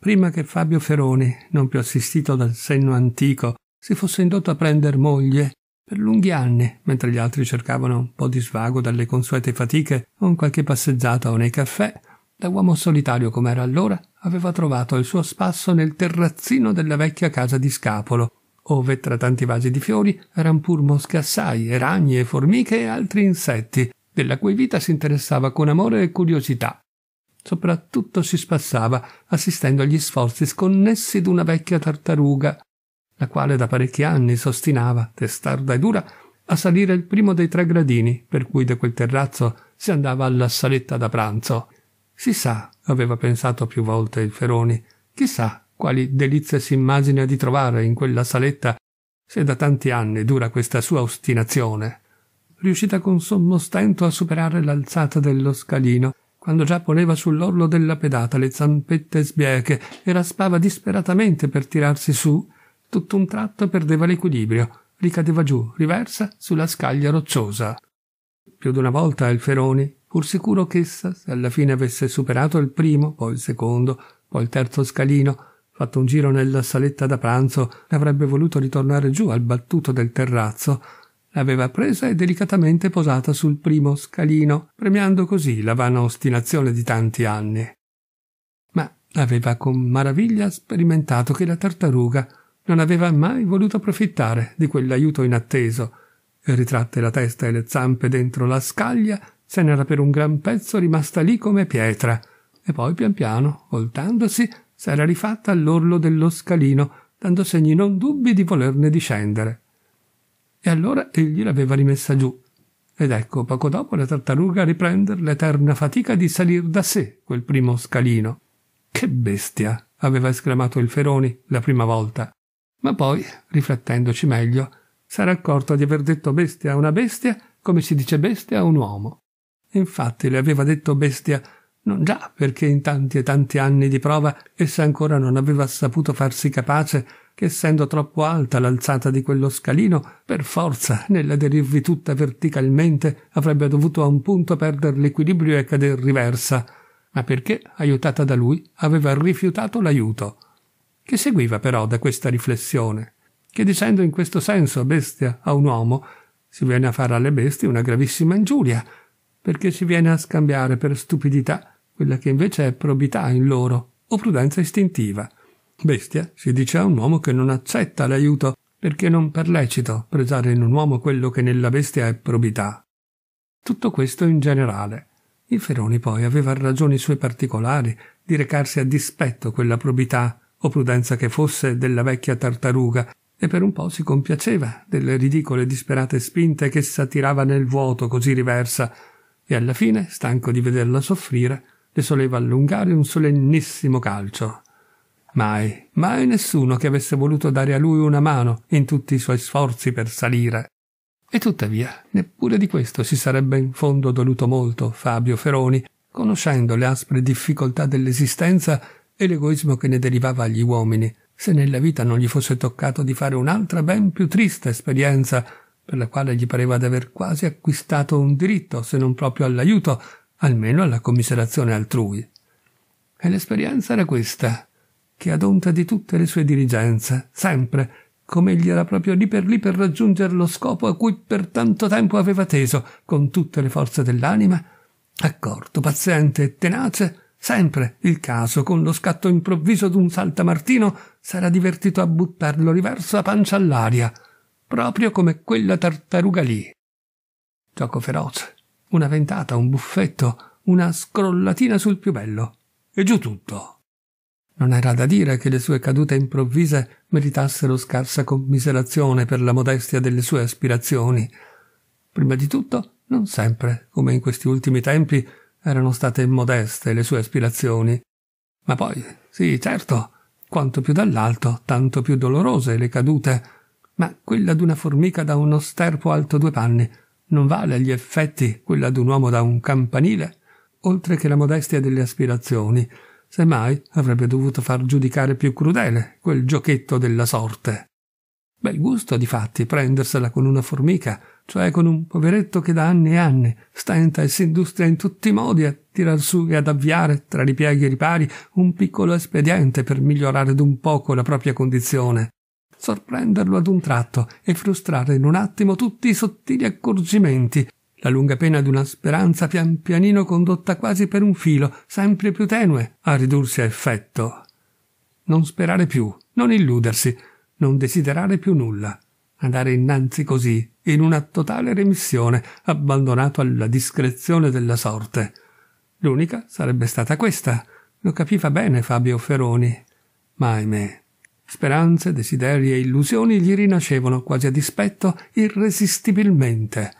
prima che Fabio Feroni, non più assistito dal senno antico, si fosse indotto a prender moglie per lunghi anni, mentre gli altri cercavano un po' di svago dalle consuete fatiche o in qualche passeggiata o nei caffè, da uomo solitario com'era allora, aveva trovato il suo spasso nel terrazzino della vecchia casa di Scapolo, ove tra tanti vasi di fiori eran pur mosche assai, e ragni e formiche e altri insetti, della cui vita si interessava con amore e curiosità, Soprattutto si spassava assistendo agli sforzi sconnessi d'una vecchia tartaruga, la quale da parecchi anni s'ostinava, testarda e dura, a salire il primo dei tre gradini, per cui da quel terrazzo si andava alla saletta da pranzo. Si sa, aveva pensato più volte il Feroni, chissà quali delizie si immagina di trovare in quella saletta se da tanti anni dura questa sua ostinazione. Riuscita con sommo stento a superare l'alzata dello scalino, quando già poneva sull'orlo della pedata le zampette sbieche e raspava disperatamente per tirarsi su, tutto un tratto perdeva l'equilibrio, ricadeva giù, riversa, sulla scaglia rocciosa. Più di una volta il Feroni, pur sicuro ch'essa, se alla fine avesse superato il primo, poi il secondo, poi il terzo scalino, fatto un giro nella saletta da pranzo, avrebbe voluto ritornare giù al battuto del terrazzo, L'aveva presa e delicatamente posata sul primo scalino, premiando così la vana ostinazione di tanti anni. Ma aveva con maraviglia sperimentato che la tartaruga non aveva mai voluto approfittare di quell'aiuto inatteso, e ritratte la testa e le zampe dentro la scaglia, se n'era per un gran pezzo rimasta lì come pietra, e poi pian piano, voltandosi, s'era rifatta all'orlo dello scalino, dando segni non dubbi di volerne discendere. E allora egli l'aveva rimessa giù. Ed ecco poco dopo la tartaruga riprender l'eterna fatica di salir da sé quel primo scalino. Che bestia! aveva esclamato il Feroni la prima volta. Ma poi, riflettendoci meglio, s'era accorto di aver detto bestia a una bestia come si dice bestia a un uomo. Infatti le aveva detto bestia non già perché in tanti e tanti anni di prova essa ancora non aveva saputo farsi capace che essendo troppo alta l'alzata di quello scalino, per forza, nell'aderirvi tutta verticalmente, avrebbe dovuto a un punto perder l'equilibrio e cader riversa, ma perché, aiutata da lui, aveva rifiutato l'aiuto. Che seguiva però da questa riflessione? Che dicendo in questo senso bestia a un uomo, si viene a fare alle bestie una gravissima ingiuria, perché si viene a scambiare per stupidità quella che invece è probità in loro, o prudenza istintiva. Bestia si dice a un uomo che non accetta l'aiuto, perché non per lecito presare in un uomo quello che nella bestia è probità. Tutto questo in generale. Il Feroni poi aveva ragioni sue particolari di recarsi a dispetto quella probità o prudenza che fosse della vecchia tartaruga e per un po' si compiaceva delle ridicole disperate spinte che s'attirava nel vuoto così riversa e alla fine, stanco di vederla soffrire, le soleva allungare un solennissimo calcio. Mai, mai nessuno che avesse voluto dare a lui una mano in tutti i suoi sforzi per salire. E tuttavia, neppure di questo si sarebbe in fondo doluto molto Fabio Feroni, conoscendo le aspre difficoltà dell'esistenza e l'egoismo che ne derivava agli uomini, se nella vita non gli fosse toccato di fare un'altra ben più triste esperienza, per la quale gli pareva d'aver quasi acquistato un diritto, se non proprio all'aiuto, almeno alla commiserazione altrui. E l'esperienza era questa, che ad onta di tutte le sue diligenze, sempre, come egli era proprio lì per lì per raggiungere lo scopo a cui per tanto tempo aveva teso, con tutte le forze dell'anima, accorto, paziente e tenace, Sempre il caso, con lo scatto improvviso d'un saltamartino, s'era divertito a buttarlo riverso a pancia all'aria, proprio come quella tartaruga lì. Gioco feroce, una ventata, un buffetto, una scrollatina sul più bello. E giù tutto. Non era da dire che le sue cadute improvvise meritassero scarsa commiserazione per la modestia delle sue aspirazioni. Prima di tutto, non sempre, come in questi ultimi tempi, erano state modeste le sue aspirazioni. Ma poi, sì, certo, quanto più dall'alto, tanto più dolorose le cadute. Ma quella d'una formica da uno sterpo alto due panni non vale agli effetti quella d'un uomo da un campanile, oltre che la modestia delle aspirazioni. Semmai avrebbe dovuto far giudicare più crudele quel giochetto della sorte. Bel gusto, difatti, prendersela con una formica, cioè con un poveretto che da anni e anni stenta e s'industria in tutti i modi a tirar su e ad avviare, tra ripieghi e ripari, un piccolo espediente per migliorare d'un poco la propria condizione sorprenderlo ad un tratto e frustrare in un attimo tutti i sottili accorgimenti, la lunga pena di una speranza pian pianino condotta quasi per un filo, sempre più tenue, a ridursi a effetto. Non sperare più, non illudersi, non desiderare più nulla, andare innanzi così, in una totale remissione, abbandonato alla discrezione della sorte. L'unica sarebbe stata questa. Lo capiva bene Fabio Feroni. Ma ahimè, Speranze, desideri e illusioni gli rinascevano quasi a dispetto irresistibilmente.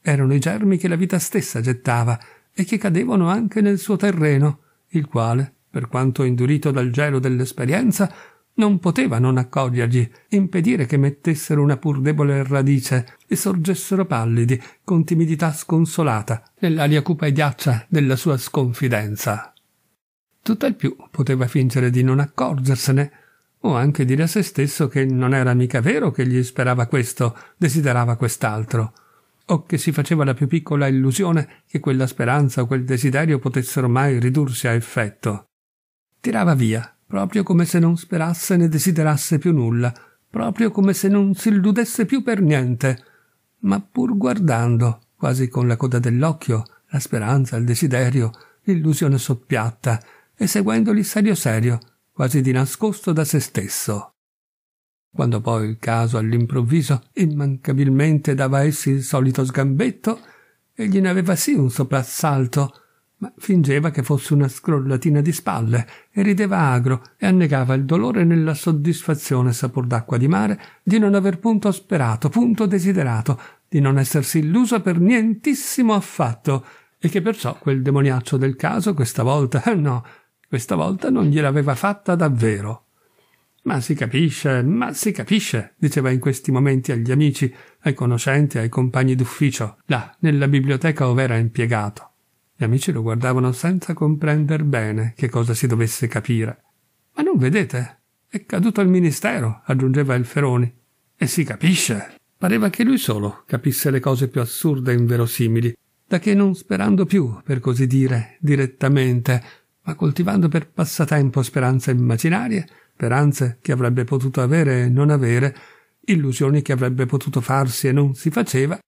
Erano i germi che la vita stessa gettava e che cadevano anche nel suo terreno, il quale, per quanto indurito dal gelo dell'esperienza, non poteva non accogliergli, impedire che mettessero una pur debole radice e sorgessero pallidi, con timidità sconsolata, nell'aria cupa e ghiaccia della sua sconfidenza. Tutt'al più poteva fingere di non accorgersene, o anche dire a se stesso che non era mica vero che gli sperava questo, desiderava quest'altro, o che si faceva la più piccola illusione che quella speranza o quel desiderio potessero mai ridursi a effetto. Tirava via, proprio come se non sperasse né desiderasse più nulla, proprio come se non si illudesse più per niente, ma pur guardando, quasi con la coda dell'occhio, la speranza, il desiderio, l'illusione soppiatta, e seguendoli serio serio, quasi di nascosto da se stesso. Quando poi il caso all'improvviso immancabilmente dava a essi il solito sgambetto, egli ne aveva sì un soprassalto, ma fingeva che fosse una scrollatina di spalle e rideva agro e annegava il dolore nella soddisfazione sapor d'acqua di mare di non aver punto sperato, punto desiderato, di non essersi illuso per nientissimo affatto e che perciò quel demoniaccio del caso questa volta, eh no, questa volta non gliel'aveva fatta davvero. Ma si capisce, ma si capisce, diceva in questi momenti agli amici, ai conoscenti, ai compagni d'ufficio, là, nella biblioteca ov'era impiegato. Gli amici lo guardavano senza comprender bene che cosa si dovesse capire. Ma non vedete? È caduto al ministero, aggiungeva il Feroni. E si capisce. Pareva che lui solo capisse le cose più assurde e inverosimili, da che non sperando più, per così dire, direttamente, ma coltivando per passatempo speranze immaginarie, speranze che avrebbe potuto avere e non avere, illusioni che avrebbe potuto farsi e non si faceva,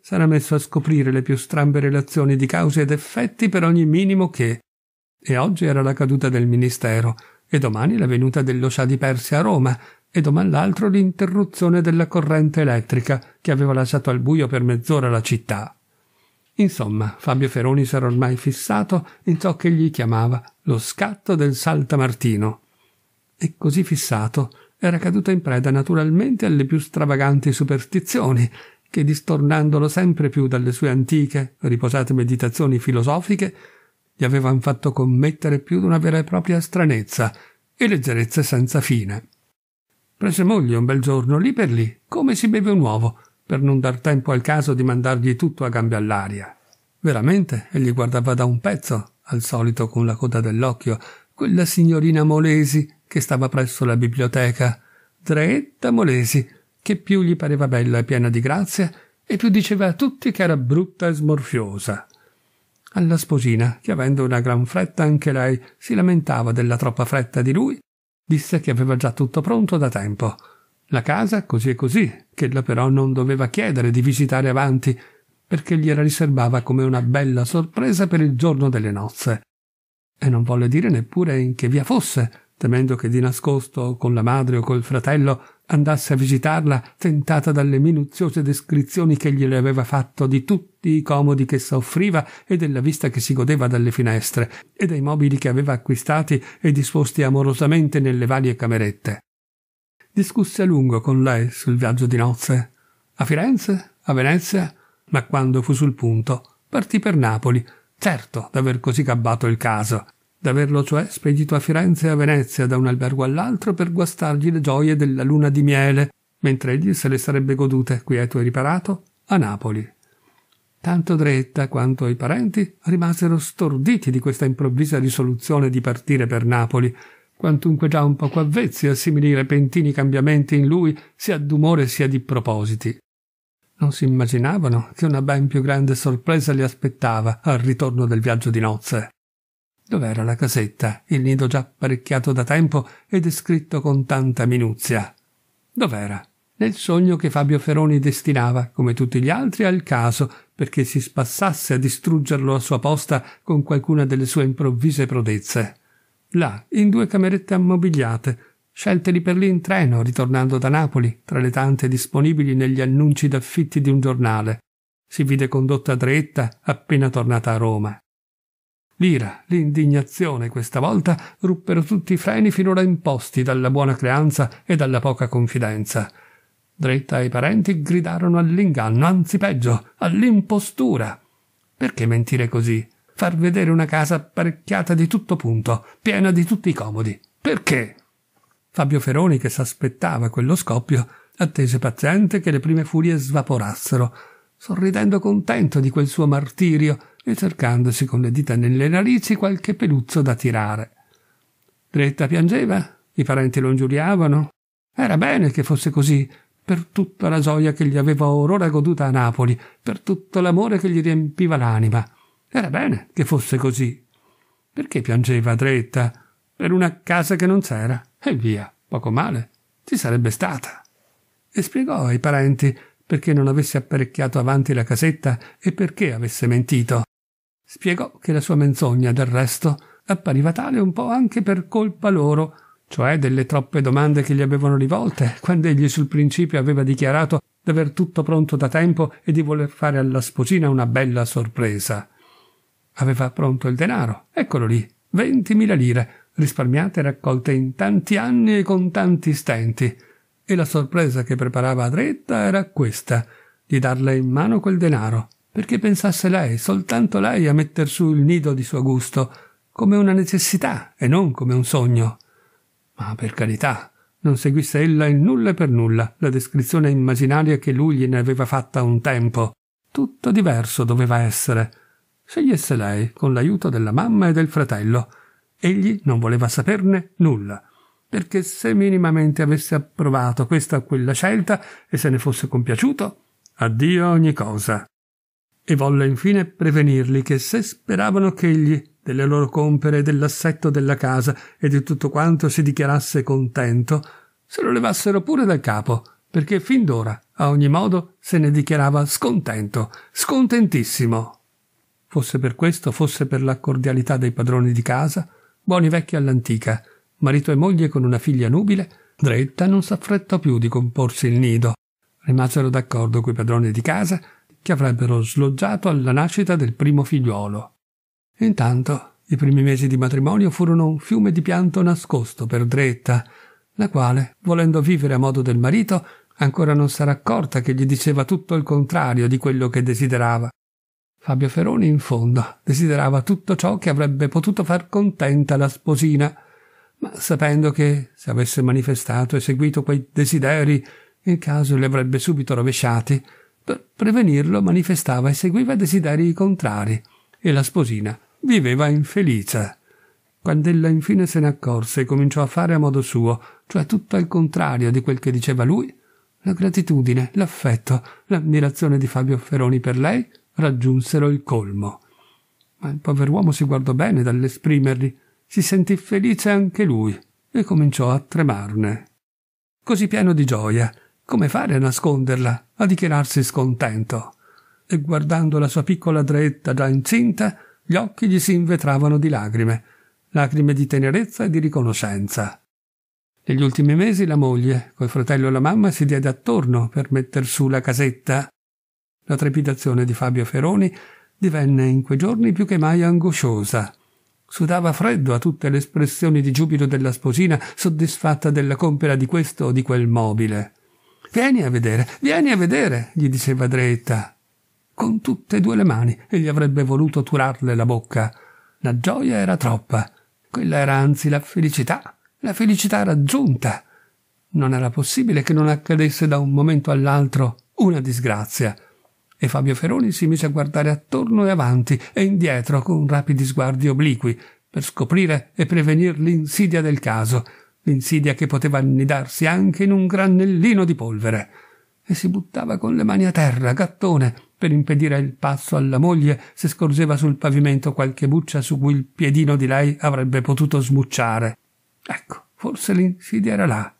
s'era messo a scoprire le più strambe relazioni di cause ed effetti per ogni minimo che. E oggi era la caduta del ministero, e domani la venuta dello scià di Persia a Roma, e doman l'altro l'interruzione della corrente elettrica che aveva lasciato al buio per mezz'ora la città. Insomma, Fabio Feroni s'era ormai fissato in ciò che gli chiamava lo scatto del saltamartino. E così fissato era caduto in preda naturalmente alle più stravaganti superstizioni che, distornandolo sempre più dalle sue antiche, riposate meditazioni filosofiche, gli avevano fatto commettere più di una vera e propria stranezza e leggerezze senza fine. Prese moglie un bel giorno lì per lì, come si beve un uovo, per non dar tempo al caso di mandargli tutto a gambe all'aria. Veramente, egli guardava da un pezzo, al solito con la coda dell'occhio, quella signorina Molesi che stava presso la biblioteca. Dreetta Molesi, che più gli pareva bella e piena di grazia, e più diceva a tutti che era brutta e smorfiosa. Alla sposina, che avendo una gran fretta anche lei si lamentava della troppa fretta di lui, disse che aveva già tutto pronto da tempo. La casa così e così, che ch'ella però non doveva chiedere di visitare avanti, perché gliela riservava come una bella sorpresa per il giorno delle nozze. E non volle dire neppure in che via fosse, temendo che di nascosto con la madre o col fratello andasse a visitarla, tentata dalle minuziose descrizioni che gliele aveva fatto di tutti i comodi che s'offriva e della vista che si godeva dalle finestre e dei mobili che aveva acquistati e disposti amorosamente nelle varie camerette discusse a lungo con lei sul viaggio di nozze a Firenze, a Venezia, ma quando fu sul punto partì per Napoli, certo d'aver così gabbato il caso, d'averlo cioè spedito a Firenze e a Venezia da un albergo all'altro per guastargli le gioie della luna di miele, mentre egli se le sarebbe godute, quieto e riparato, a Napoli. Tanto Dretta quanto i parenti rimasero storditi di questa improvvisa risoluzione di partire per Napoli, quantunque già un poco avvezzi a simili repentini cambiamenti in lui, sia d'umore sia di propositi. Non si immaginavano che una ben più grande sorpresa li aspettava al ritorno del viaggio di nozze. Dov'era la casetta, il nido già apparecchiato da tempo e descritto con tanta minuzia? Dov'era? Nel sogno che Fabio Feroni destinava, come tutti gli altri, al caso, perché si spassasse a distruggerlo a sua posta con qualcuna delle sue improvvise prodezze là, in due camerette ammobiliate, scelte lì per lì in treno, ritornando da Napoli, tra le tante disponibili negli annunci d'affitti di un giornale. Si vide condotta dritta appena tornata a Roma. L'ira, l'indignazione questa volta ruppero tutti i freni finora imposti dalla buona creanza e dalla poca confidenza. Dretta i parenti gridarono all'inganno, anzi peggio, all'impostura. Perché mentire così? far vedere una casa apparecchiata di tutto punto, piena di tutti i comodi. Perché? Fabio Feroni, che s'aspettava quello scoppio, attese paziente che le prime furie svaporassero, sorridendo contento di quel suo martirio e cercandosi con le dita nelle narici qualche peluzzo da tirare. Gretta piangeva, i parenti lo ingiuriavano. Era bene che fosse così, per tutta la gioia che gli aveva orora goduta a Napoli, per tutto l'amore che gli riempiva l'anima. Era bene che fosse così. Perché piangeva Dretta per una casa che non c'era? E via, poco male, ci sarebbe stata. E spiegò ai parenti perché non avesse apparecchiato avanti la casetta e perché avesse mentito. Spiegò che la sua menzogna, del resto, appariva tale un po' anche per colpa loro, cioè delle troppe domande che gli avevano rivolte, quando egli sul principio aveva dichiarato d'aver tutto pronto da tempo e di voler fare alla sposina una bella sorpresa. Aveva pronto il denaro, eccolo lì, 20.000 lire, risparmiate e raccolte in tanti anni e con tanti stenti. E la sorpresa che preparava Adretta era questa, di darle in mano quel denaro, perché pensasse lei, soltanto lei, a metter su il nido di suo gusto, come una necessità e non come un sogno. Ma per carità, non seguisse ella in nulla e per nulla la descrizione immaginaria che lui gliene aveva fatta un tempo. Tutto diverso doveva essere scegliesse lei con l'aiuto della mamma e del fratello. Egli non voleva saperne nulla, perché se minimamente avesse approvato questa o quella scelta e se ne fosse compiaciuto, addio ogni cosa. E volle infine prevenirli che se speravano che egli delle loro compere, dell'assetto della casa e di tutto quanto si dichiarasse contento, se lo levassero pure dal capo, perché fin d'ora, a ogni modo, se ne dichiarava scontento, scontentissimo. Fosse per questo, fosse per la cordialità dei padroni di casa, buoni vecchi all'antica, marito e moglie con una figlia nubile, Dretta non s'affrettò più di comporsi il nido. Rimasero d'accordo coi padroni di casa che avrebbero sloggiato alla nascita del primo figliuolo. Intanto i primi mesi di matrimonio furono un fiume di pianto nascosto per Dretta, la quale, volendo vivere a modo del marito, ancora non s'era accorta che gli diceva tutto il contrario di quello che desiderava. Fabio Feroni in fondo desiderava tutto ciò che avrebbe potuto far contenta la sposina, ma sapendo che, se avesse manifestato e seguito quei desideri, il caso li avrebbe subito rovesciati, per prevenirlo manifestava e seguiva desideri contrari, e la sposina viveva infelice. Quando ella infine se ne accorse e cominciò a fare a modo suo, cioè tutto al contrario di quel che diceva lui, la gratitudine, l'affetto, l'ammirazione di Fabio Feroni per lei raggiunsero il colmo. Ma il pover'uomo si guardò bene dall'esprimerli, si sentì felice anche lui e cominciò a tremarne. Così pieno di gioia, come fare a nasconderla, a dichiararsi scontento? E guardando la sua piccola dreetta già incinta, gli occhi gli si invetravano di lacrime, lacrime di tenerezza e di riconoscenza. Negli ultimi mesi la moglie, col fratello e la mamma, si diede attorno per metter su la casetta la trepidazione di Fabio Feroni divenne in quei giorni più che mai angosciosa. Sudava freddo a tutte le espressioni di giubilo della sposina, soddisfatta della compera di questo o di quel mobile. Vieni a vedere, vieni a vedere, gli diceva Dreetta. Con tutte e due le mani egli avrebbe voluto turarle la bocca. La gioia era troppa. Quella era anzi la felicità, la felicità raggiunta. Non era possibile che non accadesse da un momento all'altro una disgrazia e Fabio Feroni si mise a guardare attorno e avanti e indietro con rapidi sguardi obliqui per scoprire e prevenir l'insidia del caso, l'insidia che poteva annidarsi anche in un granellino di polvere. E si buttava con le mani a terra, gattone, per impedire il passo alla moglie se scorgeva sul pavimento qualche buccia su cui il piedino di lei avrebbe potuto smucciare. Ecco, forse l'insidia era là,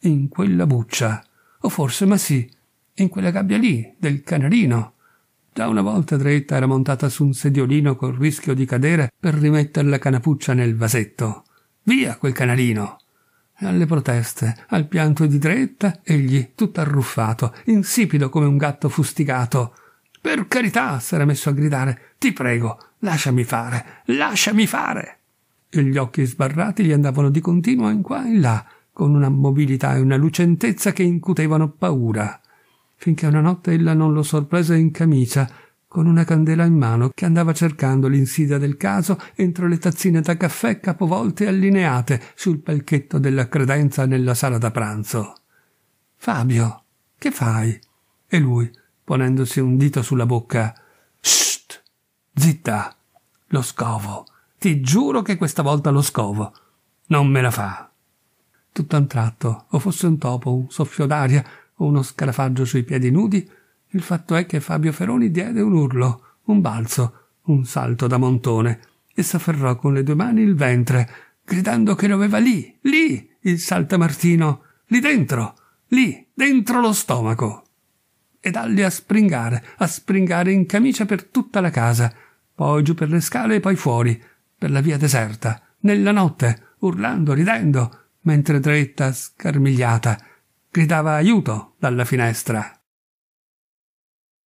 in quella buccia. O forse, ma sì, in quella gabbia lì, del canarino. Già una volta Dreetta era montata su un sediolino col rischio di cadere per rimettere la canapuccia nel vasetto. Via quel canarino! E alle proteste, al pianto di Dreetta, egli, tutto arruffato, insipido come un gatto fustigato. Per carità, s'era messo a gridare, ti prego, lasciami fare, lasciami fare! E gli occhi sbarrati gli andavano di continuo in qua e in là, con una mobilità e una lucentezza che incutevano paura finché una notte ella non lo sorprese in camicia, con una candela in mano, che andava cercando l'insidia del caso entro le tazzine da caffè capovolte e allineate sul palchetto della credenza nella sala da pranzo. Fabio, che fai? E lui, ponendosi un dito sulla bocca, Sst! Zitta! Lo scovo! Ti giuro che questa volta lo scovo! Non me la fa! Tutto a un tratto, o fosse un topo, un soffio d'aria, o uno scarafaggio sui piedi nudi, il fatto è che Fabio Feroni diede un urlo, un balzo, un salto da montone e s'afferrò con le due mani il ventre, gridando che lo aveva lì, lì, il saltamartino, lì dentro, lì, dentro lo stomaco. E dalli a springare, a springare in camicia per tutta la casa, poi giù per le scale e poi fuori, per la via deserta, nella notte, urlando, ridendo, mentre dritta, scarmigliata, gridava aiuto dalla finestra.